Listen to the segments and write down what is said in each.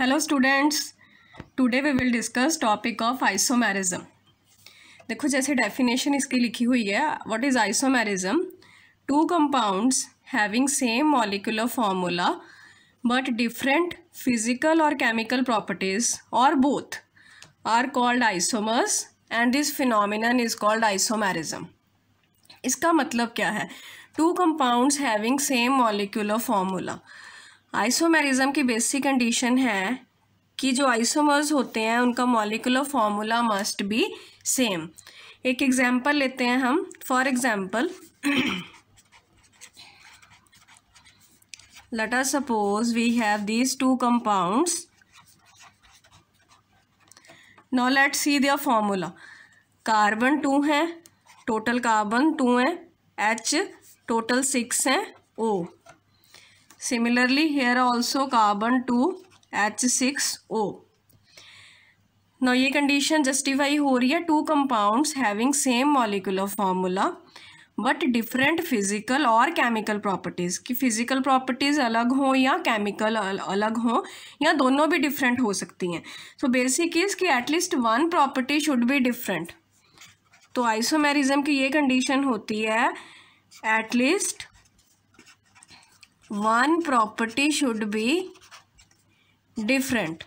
Hello students today we will discuss topic of isomerism देखो जैसे definition इसकी लिखी हुई है what is isomerism two compounds having same molecular formula but different physical और chemical properties और both are called isomers and this phenomenon is called isomerism इसका मतलब क्या है two compounds having same molecular formula isomerism की basic condition है कि जो आइसोमर्स होते हैं उनका molecular formula must be same एक एग्जांपल लेते हैं हम for example let us suppose we have these two compounds no let see their formula carbon two है टोटल कार्बन टू है एच टोटल सिक्स हैं O Similarly, here also carbon 2 H6O. Now ये condition justify हो रही है two compounds having same molecular formula but different physical और chemical properties कि physical properties अलग हों या केमिकल अलग हों या दोनों भी डिफरेंट हो सकती हैं सो बेसिक इज़ कि at least one property should be different तो आइसोमेरिज्म की ये कंडीशन होती है at least one property should be different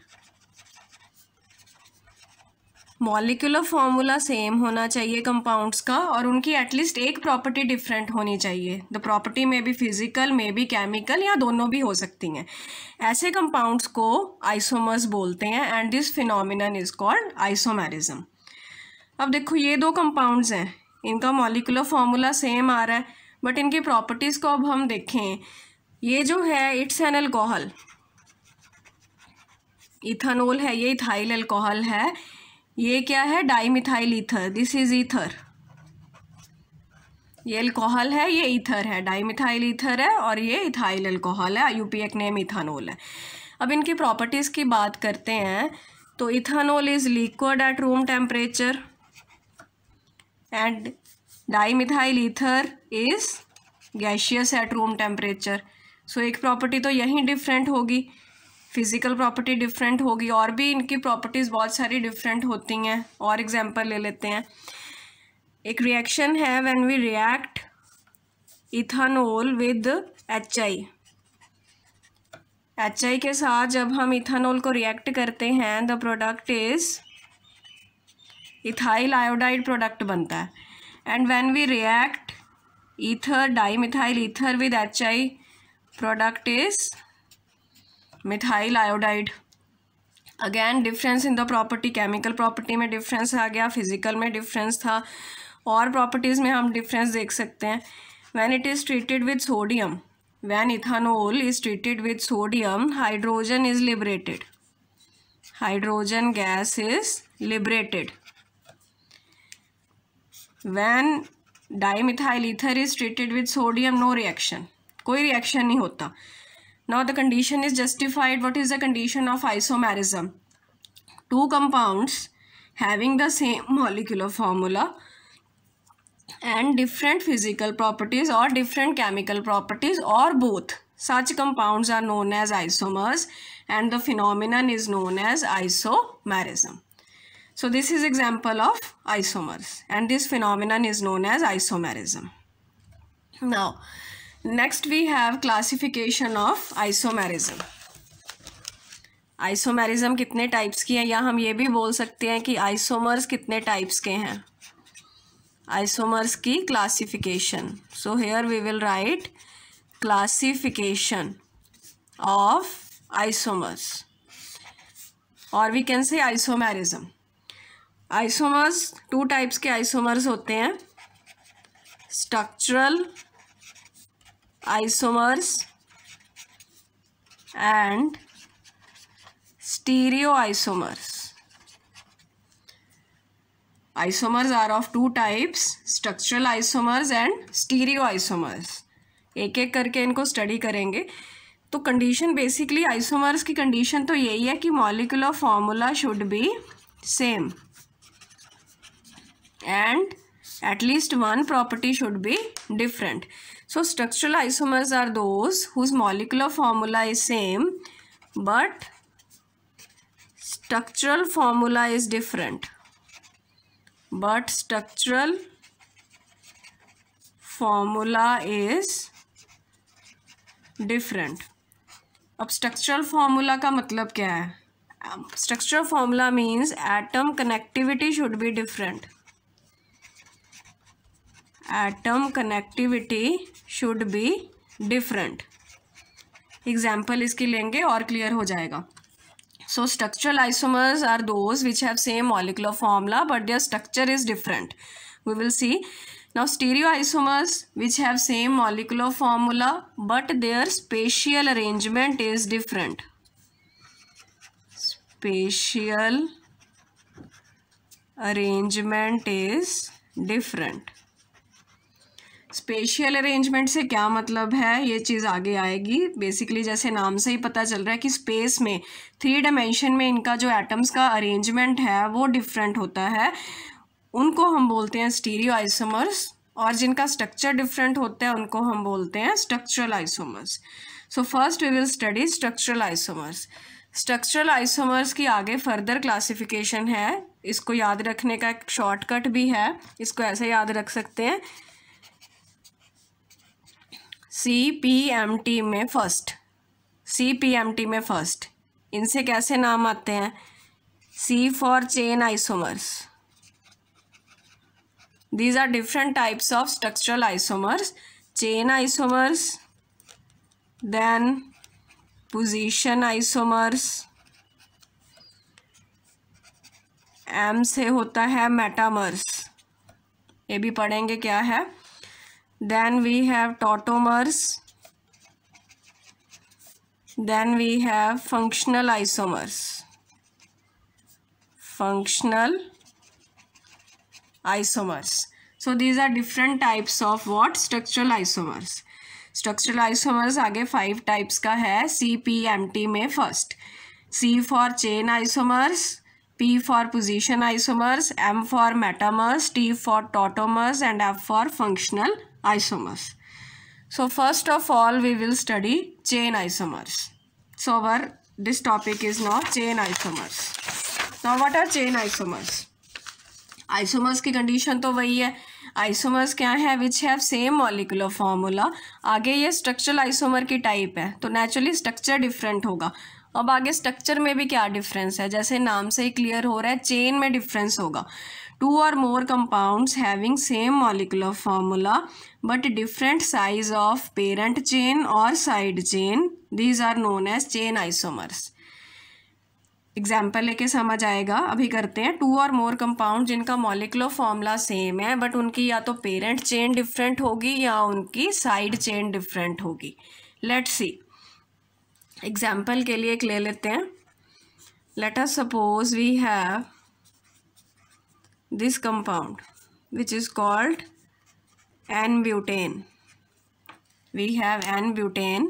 molecular formula same होना चाहिए कंपाउंड्स का और उनकी एटलीस्ट एक प्रॉपर्टी डिफरेंट होनी चाहिए द प्रॉपर्टी में भी फिजिकल में भी केमिकल या दोनों भी हो सकती हैं ऐसे कंपाउंड्स को आइसोमर्स बोलते हैं and this phenomenon is called isomerism अब देखो ये दो कंपाउंड्स हैं इनका मॉलिकुलर फॉर्मूला सेम आ रहा है बट इनकी प्रॉपर्टीज़ को अब हम देखें ये जो है इट्स एन अल्कोहल इथानोल है ये इथाइल अल्कोहल है ये क्या है dimethyl ether this is ether ये अल्कोहल है ये ईथर है डाइमिथाइल ईथर है और ये इथाइल अल्कोहल है यूपीएक नेम इथानोल है अब इनकी प्रॉपर्टीज़ की बात करते हैं तो ethanol is liquid at room temperature and dimethyl ether is gaseous at room temperature so so, एक प्रॉपर्टी तो यही डिफरेंट होगी फिज़िकल प्रॉपर्टी डिफरेंट होगी और भी इनकी प्रॉपर्टीज़ बहुत सारी डिफरेंट होती हैं और एग्जांपल ले लेते हैं एक रिएक्शन है when we react ethanol with H I H I के साथ जब हम इथानोल को रिएक्ट करते हैं the product is ethyl iodide product बनता है and when we react ether dimethyl ether with H I product is methyl iodide again difference in the property chemical property में डिफरेंस आ गया physical में difference था और properties में हम डिफरेंस देख सकते हैं when it is treated with sodium when ethanol is treated with sodium hydrogen is liberated hydrogen gas is liberated when dimethyl ether is treated with sodium no reaction कोई reaction नहीं होता now the condition is justified what is the condition of isomerism two compounds having the same molecular formula and different physical properties और different chemical properties और both such compound are known as isomers and the phenomenon is known as isomerism so this is example of isomers and this phenomenon is known as isomerism now next we have classification of isomerism. Isomerism कितने types की हैं या हम ये भी बोल सकते हैं कि आइसोमर्स कितने टाइप्स के हैं आइसोमर्स की classification so here we will write classification of isomers और we can say isomerism isomers two types के आइसोमर्स होते हैं structural isomers and stereoisomers. Isomers are of two types, structural isomers and stereoisomers. एक एक करके इनको study करेंगे तो कंडीशन बेसिकली आइसोमर्स की कंडीशन तो यही है कि molecular formula should be same and at least one property should be different So structural isomers are those whose molecular formula is same but structural formula is different. But structural formula is different अब structural formula का मतलब क्या है structural formula means atom connectivity should be different atom connectivity should be different example इसकी लेंगे और clear हो जाएगा so structural isomers are those which have same molecular formula but their structure is different we will see now stereoisomers which have same molecular formula but their spatial arrangement is different spatial arrangement is different spatial arrangement से क्या मतलब है ये चीज़ आगे आएगी basically जैसे नाम से ही पता चल रहा है कि स्पेस में थ्री डायमेंशन में इनका जो एटम्स का अरेंजमेंट है वो डिफरेंट होता है उनको हम बोलते हैं स्टीरियो आइसोमर्स और जिनका स्ट्रक्चर डिफरेंट होता है उनको हम बोलते हैं structural isomers so first we will study structural isomers structural isomers की आगे फर्दर क्लासिफिकेशन है इसको याद रखने का एक शॉर्टकट भी है इसको ऐसे याद रख सकते हैं सी पी एम टी में first C P M T में फर्स्ट इनसे कैसे नाम आते हैं C for chain isomers these are different types of structural isomers chain isomers then position isomers M से होता है मेटामर्स ये भी पढ़ेंगे क्या है then we have tautomers then we have functional isomers functional isomers so these are different types of what structural isomers structural isomers आगे five types का है सी पी एम टी में first C for chain isomers P for position isomers M for metamers T for tautomers and F for functional isomers. So first of all we will study chain isomers. So our this topic is now chain isomers. Now what are chain isomers? Isomers की condition तो वही है isomers क्या है which have same molecular formula आगे ये structural isomer की type है तो नेचुरली स्ट्रक्चर डिफरेंट होगा अब आगे स्ट्रक्चर में भी क्या डिफरेंस है जैसे नाम से ही क्लियर हो रहा है चेन में डिफरेंस होगा two or more compounds having same molecular formula but different size of parent chain or side chain these are known as chain isomers example लेके समझ आएगा अभी करते हैं टू और मोर कंपाउंड जिनका मॉलिकुलर फॉर्मूला सेम है but उनकी या तो पेरेंट चेन डिफरेंट होगी या उनकी साइड चेन डिफरेंट होगी लेट सी एग्जाम्पल के लिए एक ले लेते हैं let us suppose we have this compound which is called N-butane. We have N-butane.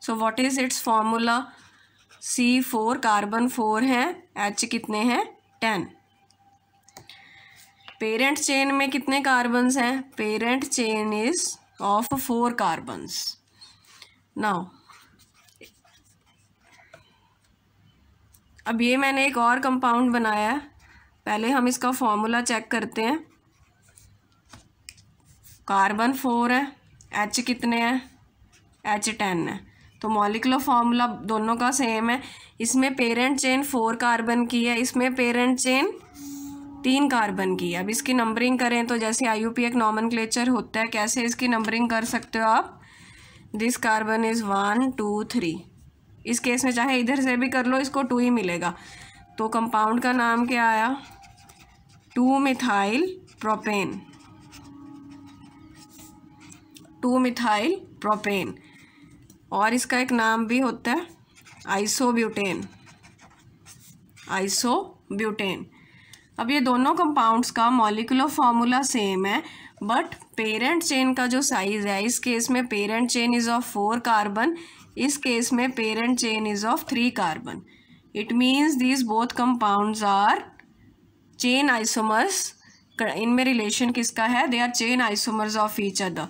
So what is its formula? C4 carbon 4 hai H kitne hai 10. Parent chain में कितने carbons हैं parent chain is of four carbons now अब ये मैंने एक और compound बनाया है पहले हम इसका फॉर्मूला चेक करते हैं कार्बन फोर है एच कितने हैं एच टेन है तो मॉलिकुलर फार्मूला दोनों का सेम है इसमें पेरेंट चेन फोर कार्बन की है इसमें पेरेंट चेन तीन कार्बन की है अब इसकी नंबरिंग करें तो जैसे आई यू पी एक नॉमन क्लेचर होता है कैसे इसकी नंबरिंग कर सकते हो आप this carbon is one two three इस केस में चाहे इधर से भी कर लो इसको टू ही मिलेगा तो कंपाउंड का नाम क्या आया two methyl propane two methyl propane और इसका एक नाम भी होता है आइसोब्यूटेन आइसोब्यूटेन अब ये दोनों कंपाउंड्स का मॉलिकुलर फार्मूला सेम है बट पेरेंट चेन का जो साइज़ है इस केस में parent chain is of four carbon इस केस में parent chain is of three carbon it means these both compounds are chain isomers इनमें रिलेशन किसका है they are chain isomers of each other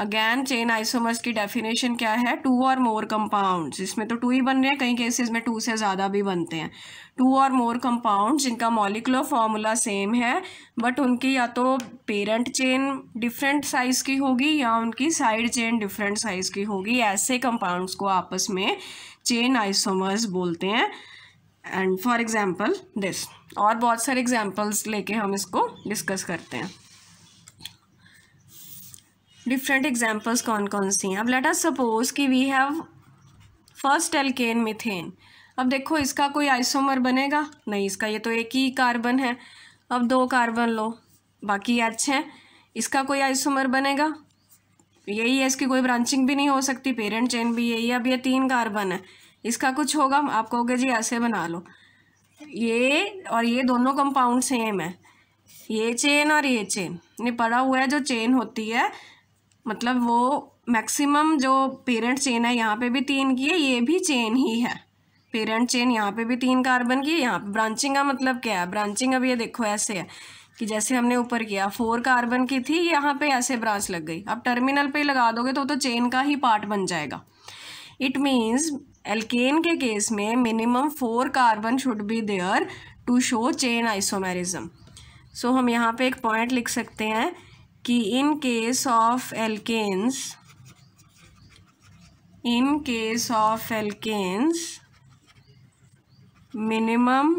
again chain isomers की definition क्या है to or more compounds इसमें तो to ही बन रहे हैं कई केसेस में टू से ज़्यादा भी बनते हैं टू और मोर कंपाउंड्स जिनका मॉलिकुलर फॉर्मूला सेम है बट उनकी या तो पेरेंट चेन डिफरेंट साइज़ की होगी या उनकी साइड चेन डिफरेंट साइज़ की होगी ऐसे कंपाउंड्स को आपस में चेन आइसोमर्स बोलते हैं एंड फॉर एग्ज़ाम्पल दिस और बहुत सारे एग्जाम्पल्स लेके हम इसको डिस्कस करते हैं डिफरेंट एग्जाम्पल्स कौन कौन सी हैं अब लेट अस सपोज कि we have first alkane methane अब देखो इसका कोई आइसोमर बनेगा नहीं इसका ये तो एक ही कार्बन है अब दो कार्बन लो बाकी एच हैं इसका कोई आइसोमर बनेगा यही है इसकी कोई ब्रांचिंग भी नहीं हो सकती पेरेंट चेन भी यही है अब ये तीन कार्बन है इसका कुछ होगा आप कहोगे जी ऐसे बना लो ये और ये दोनों कंपाउंड सेम है ये चेन और ये चेन ये पड़ा हुआ है जो चेन होती है मतलब वो मैक्सिमम जो पेरेंट चेन है यहाँ पे भी तीन की है ये भी चेन ही है पेरेंट चेन यहाँ पे भी तीन कार्बन की है यहाँ पे ब्रांचिंग का मतलब क्या है ब्रांचिंग अब ये देखो ऐसे है कि जैसे हमने ऊपर किया फोर कार्बन की थी यहाँ पे ऐसे ब्रांच लग गई अब टर्मिनल पे लगा दोगे तो तो चेन का ही पार्ट बन जाएगा इट मीन्स एल्केन के केस में minimum four carbon should be there to show chain isomerism so हम यहाँ पे एक पॉइंट लिख सकते हैं कि in case of alkanes in case of alkanes minimum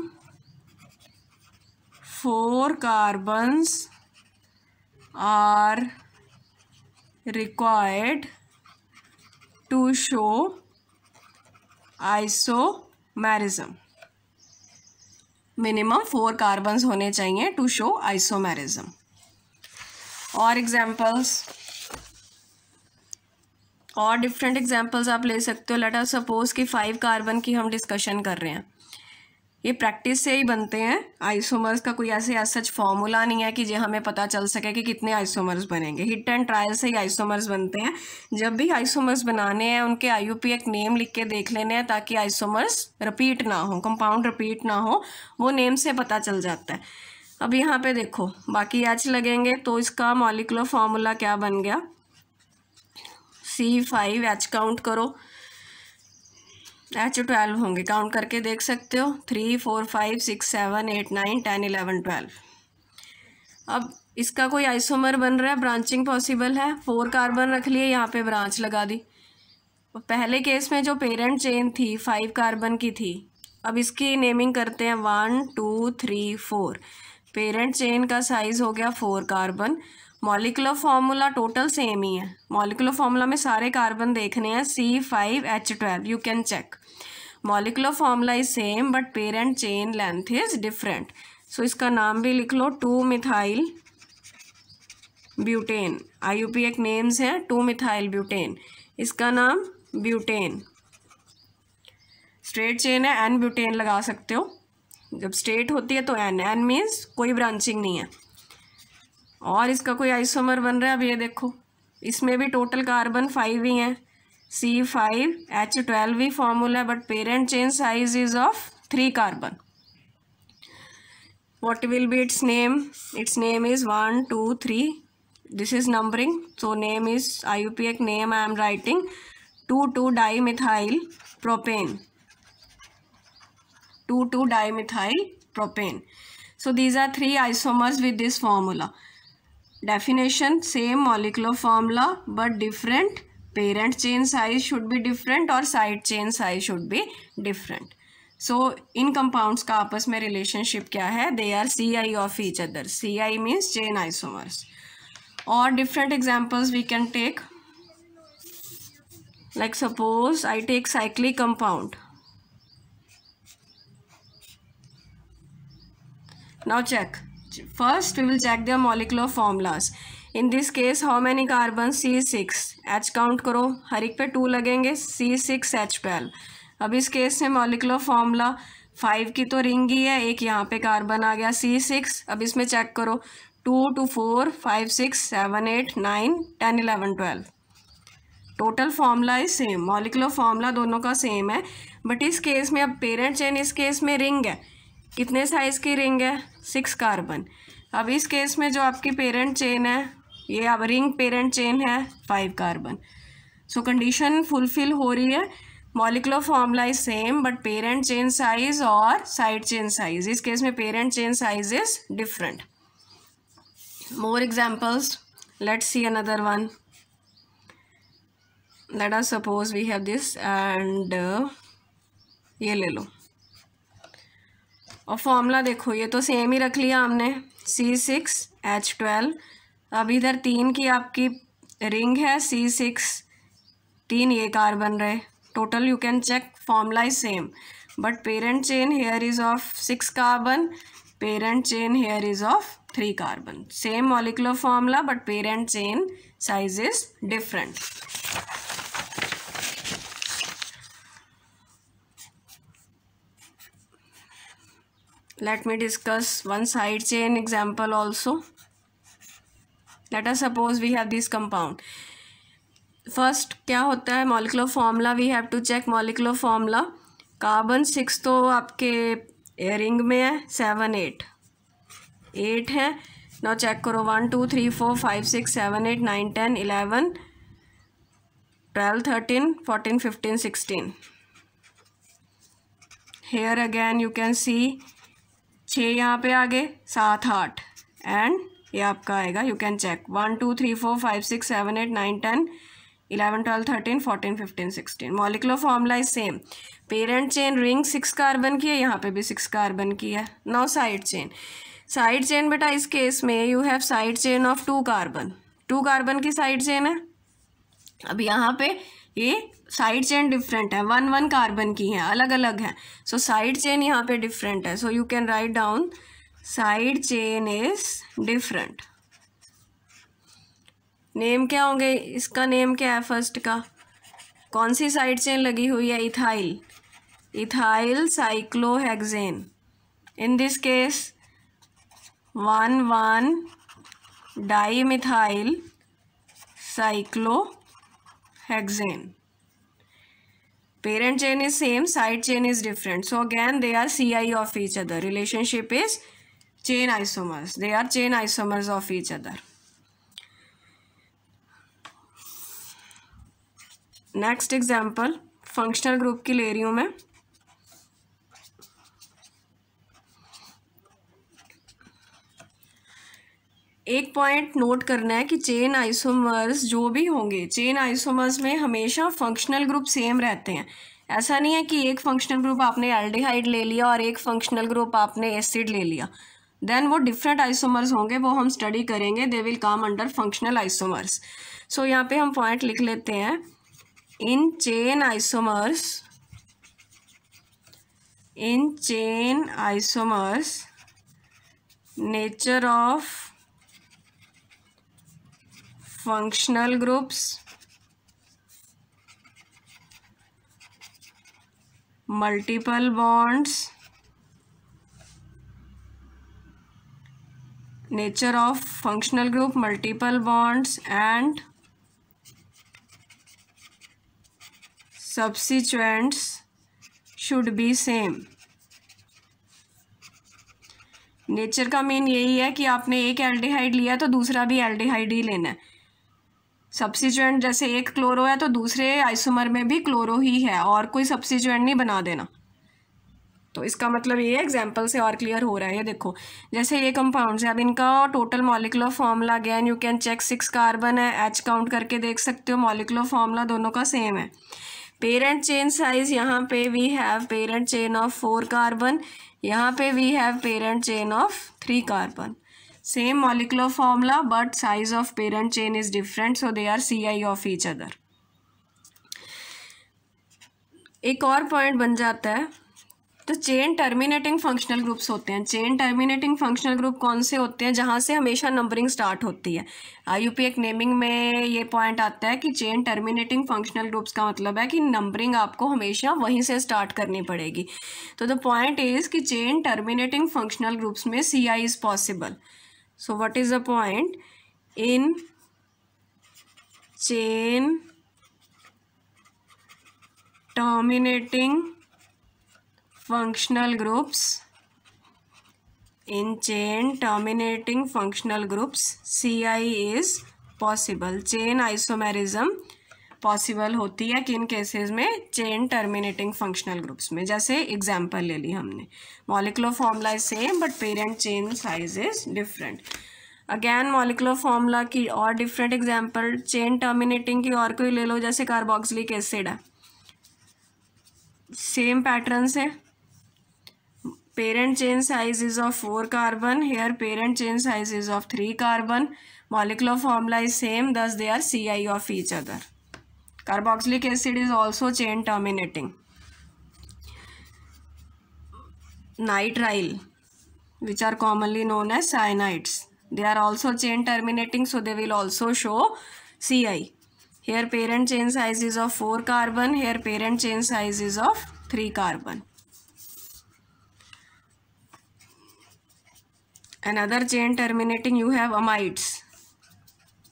four carbons are required to show isomerism minimum four carbons होने चाहिए टू शो आइसोमेरिज्म और एग्जाम्पल्स और डिफरेंट एग्जाम्पल्स आप ले सकते हो लेटर सपोज कि फाइव कार्बन की हम डिस्कशन कर रहे हैं ये प्रैक्टिस से ही बनते हैं आइसोमर्स का कोई ऐसे ऐसा सच फॉर्मूला नहीं है कि जो हमें पता चल सके कि कितने आइसोमर्स बनेंगे हिट एंड ट्रायल से ही आइसोमर्स बनते हैं जब भी आइसोमर्स बनाने हैं उनके आई एक नेम लिख के देख लेने हैं ताकि आइसोमर्स रिपीट ना हो कंपाउंड रिपीट ना हो वो नेम से पता चल जाता है अब यहाँ पे देखो बाकी एच लगेंगे तो इसका मॉलिकुलर फॉर्मूला क्या बन गया सी फाइव एच काउंट करो एच ट्वेल्व होंगे काउंट करके देख सकते हो three four five six seven eight nine ten eleven twelve अब इसका कोई आइसोमर बन रहा है ब्रांचिंग पॉसिबल है फोर कार्बन रख लिए यहाँ पे ब्रांच लगा दी तो पहले केस में जो पेरेंट चेन थी फाइव कार्बन की थी अब इसकी नेमिंग करते हैं one two three four parent chain का साइज हो गया four carbon molecular formula total same ही है मॉलिकुलर फार्मूला में सारे कार्बन देखने हैं C five H twelve you can check molecular formula is same but parent chain length is different so इसका नाम भी लिख लो two methyl butane I U P एक नेम्स हैं टू मिथाइल ब्यूटेन इसका नाम ब्यूटेन स्ट्रेट चेन है एन ब्यूटेन लगा सकते हो जब स्ट्रेट होती है तो एन एन मीन्स कोई ब्रांचिंग नहीं है और इसका कोई आइसोमर बन रहा है अब ये देखो इसमें भी टोटल कार्बन फाइव ही है सी फाइव एच ट्वेल्व ही फॉर्मूला है but parent chain size is of three carbon what will be its name its name is one two three this is numbering so name is I U P एक name I am writing two two dimethyl propane two two dimethyl propane so these are three isomers with this formula definition same molecular formula but different parent chain size should be different और side chain size should be different so इन compounds का आपस में relationship क्या है they are C I of each other C I means chain isomers और different examples we can take like suppose I take cyclic compound now check first will check the their formulas in this case how how carbon C six H count करो हर एक पे to लगेंगे सी six H C6H12 अब इस case में molecular formula five की तो रिंग ही है एक यहाँ पे कार्बन आ गया सी सिक्स अब इसमें चेक करो two two four five six seven eight nine ten eleven twelve total formula is same molecular formula दोनों का सेम है बट इस केस में अब पेरेंट चेन इस केस में रिंग है कितने साइज़ की रिंग है सिक्स कार्बन अब इस केस में जो आपकी पेरेंट चेन है ये अब रिंग पेरेंट चेन है five carbon so condition fulfil हो रही है molecular formula is same but parent chain size और साइड चेन साइज इस केस में parent chain size is different more examples let see another one let are suppose we have this and ये ले लो और formula देखो ये तो same ही रख लिया हमने सी सिक्स एच ट्वेल्व अब इधर तीन की आपकी रिंग है सी सिक्स तीन ये कार्बन रहे total you can check formula is same but parent chain here is of six carbon parent chain here is of three carbon same molecular formula but parent chain size is different let me discuss one side chain example also let us suppose we have this compound first क्या होता है molecular formula we have to check molecular formula carbon six तो आपके ring में है seven eight eight है now check करो one two three four five six seven eight nine ten eleven twelve thirteen fourteen fifteen sixteen here again you can see छः यहाँ पे आगे सात आठ एंड ये आपका आएगा you can check one two three four five six seven eight nine ten eleven twelve thirteen fourteen fifteen sixteen molecular formula is same parent chain ring six carbon की है यहाँ पे भी सिक्स कार्बन की है no side chain side chain बेटा इस case में you have side chain of two carbon two carbon की साइड चेन है अब यहाँ पे ये साइड चेन डिफरेंट है वन वन कार्बन की हैं अलग अलग हैं सो साइड चेन यहाँ पे डिफरेंट है so you can write down side chain is different name क्या होंगे इसका नेम क्या है फर्स्ट का कौन सी साइड चेन लगी हुई है ethyl ethyl cyclohexane in this case one one di methyl cyclo hexane. Parent chain is same, side chain is different. So again, they are CI of each other. Relationship is chain isomers. They are chain isomers of each other. Next example functional group की ले रही हूँ मैं एक point note करना है कि chain isomers जो भी होंगे चेन आइसोमर्स में हमेशा फंक्शनल ग्रुप सेम रहते हैं ऐसा नहीं है कि एक फंक्शनल ग्रुप आपने एल्डिहाइड ले लिया और एक फंक्शनल ग्रुप आपने एसिड ले लिया देन वो डिफरेंट आइसोमर्स होंगे वो हम स्टडी करेंगे they will come under functional isomers so यहाँ पे हम पॉइंट लिख लेते हैं in chain isomers in chain isomers nature of functional groups multiple bonds nature of functional group multiple bonds and substituents should be same nature का main यही है कि आपने एक एल्डिहाइड लिया तो दूसरा भी एल्डिहाइड ही लेना है सब्सिजेंट जैसे एक क्लोरो है तो दूसरे आइसोमर में भी क्लोरो ही है और कोई सब्सिजेंट नहीं बना देना तो इसका मतलब ये एग्जाम्पल से और क्लियर हो रहा है ये देखो जैसे ये कंपाउंड्स है अब इनका total molecular formula and you can check six carbon है एच काउंट करके देख सकते हो मॉलिकुलर फॉर्मूला दोनों का सेम है पेरेंट चेन साइज यहाँ पे we have parent chain of four carbon यहाँ पे we have parent chain of three carbon same molecular formula but size of parent chain is different so they are CI of each other. एक और point बन जाता है तो chain terminating functional groups होते हैं चेन टर्मिनेटिंग फंक्शनल ग्रुप कौन से होते हैं जहाँ से हमेशा नंबरिंग स्टार्ट होती है आई एक नेमिंग में ये पॉइंट आता है कि चेन टर्मिनेटिंग फंक्शनल ग्रुप्स का मतलब है कि नंबरिंग आपको हमेशा वहीं से स्टार्ट करनी पड़ेगी तो द पॉइंट इज़ कि चेन टर्मिनेटिंग फंक्शनल ग्रुप्स में C I is possible So what is the point? In chain terminating functional groups in chain terminating functional groups CI is possible. Chain isomerism possible होती है किन cases में chain terminating functional groups में जैसे example ले ली हमने molecular formula is same but parent chain size is different again molecular formula की और डिफरेंट एग्जांपल चेन टर्मिनेटिंग की और कोई ले लो जैसे कार्बोक्सिलिक एसिड है सेम पैटर्न से parent chain size is of four carbon here parent chain size is of three carbon molecular molecular is same thus they are C I of each other Carboxylic acid is also chain terminating. Nitrile, which are commonly known as cyanides. They are also chain terminating, so they will also show CI. Here parent chain size is of 4 carbon, here parent chain size is of 3 carbon. Another chain terminating you have amides.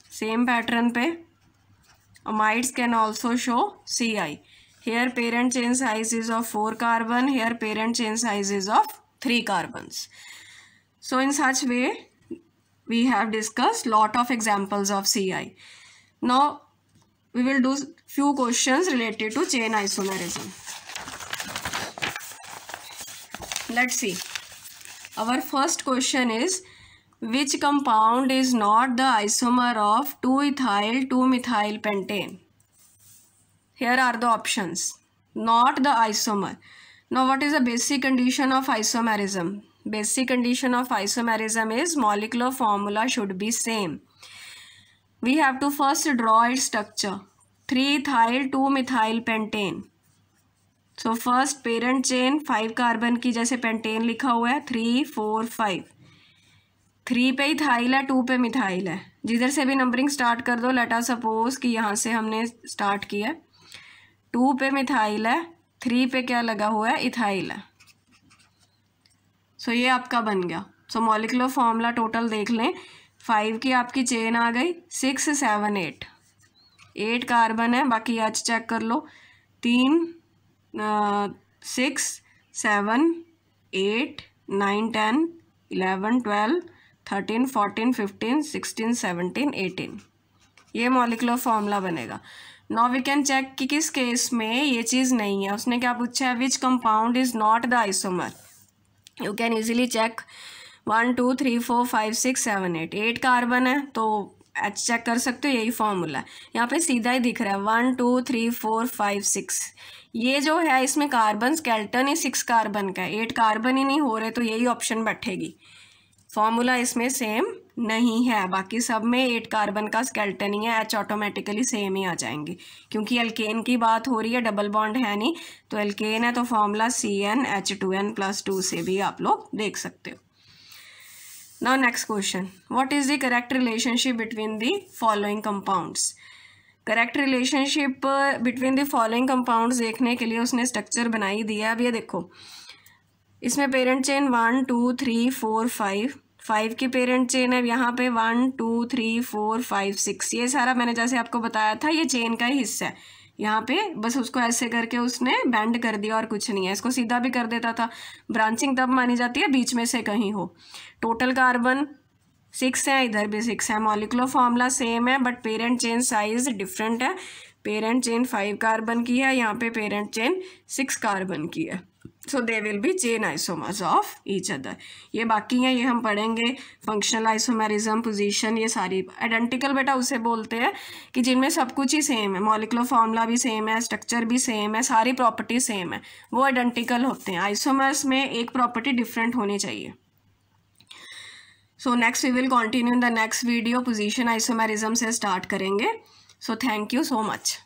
Same pattern पे Amides can also show CI. Here parent chain size is of 4 carbon. Here parent chain size is of 3 carbons. So in such way, we have discussed lot of examples of CI. Now, we will do few questions related to chain isomerism. Let's see. Our first question is, which compound is not the isomer of 2-ethyl 2-methyl pentane here are the options not the isomer now what is the basic condition of isomerism basic condition of isomerism is molecular formula should be same we have to first draw its structure 3-ethyl 2-methyl pentane so first parent chain five carbon की जैसे pentane लिखा हुआ है three four five three पे ही थाइल है to पे methyl है जिधर से भी नंबरिंग स्टार्ट कर दो लेटा सपोज कि यहाँ से हमने स्टार्ट किया टू पे मिथाइल है थ्री पे क्या लगा हुआ है इथाइल है सो so, ये आपका बन गया सो मॉलिकुलर फॉर्मूला टोटल देख लें फाइव की आपकी चेन आ गई six seven eight eight carbon है बाकी आज चेक कर लो तीन six seven eight nine ten eleven twelve thirteen fourteen fifteen sixteen seventeen eighteen ये मॉलिकुलर फॉर्मूला बनेगा नो वी कैन चेक कि किस केस में ये चीज़ नहीं है उसने क्या पूछा है which compound is not the isomer you can easily check one two three four five six seven eight eight carbon है तो एच चेक कर सकते हो यही फॉर्मूला है यहाँ पे सीधा ही दिख रहा है one two three four five six ये जो है इसमें कार्बन स्केल्टन ही सिक्स कार्बन का है एट कार्बन ही नहीं हो रहे तो यही ऑप्शन बैठेगी फॉर्मूला इसमें सेम नहीं है बाकी सब में एट कार्बन का स्केल्टन ही है एच ऑटोमेटिकली सेम ही आ जाएंगे क्योंकि एल्केन की बात हो रही है डबल बॉन्ड है नहीं तो एल्केन है तो formula C N H two N plus two से भी आप लोग देख सकते हो now next question what is the correct relationship between the following compounds correct relationship between the following compound देखने के लिए उसने स्ट्रक्चर बनाई दिया अब ये देखो इसमें parent chain one two three four five five की पेरेंट चेन है यहाँ पे one two three four five six ये सारा मैंने जैसे आपको बताया था ये चेन का ही हिस्सा है यहाँ पे बस उसको ऐसे करके उसने बैंड कर दिया और कुछ नहीं है इसको सीधा भी कर देता था ब्रांचिंग तब मानी जाती है बीच में से कहीं हो टोटल कार्बन सिक्स है इधर भी सिक्स है मॉलिकुलर फॉर्मूला सेम है but parent chain size different है पेरेंट चेन फाइव कार्बन की है यहाँ पे पेरेंट चेन सिक्स कार्बन की है so they will be chain isomers of each other ये बाकी हैं ये हम पढ़ेंगे फंक्शनल आइसोमेरिज्म पोजिशन ये सारी आइडेंटिकल बेटा उसे बोलते हैं कि जिनमें सब कुछ ही सेम है मॉलिकुलर फॉर्मूला भी सेम है स्ट्रक्चर भी सेम है सारी प्रॉपर्टी सेम है वो आइडेंटिकल होते हैं आइसोमर्स में एक प्रॉपर्टी डिफरेंट होनी चाहिए so next we will continue in the next video position isomerism से स्टार्ट करेंगे so thank you so much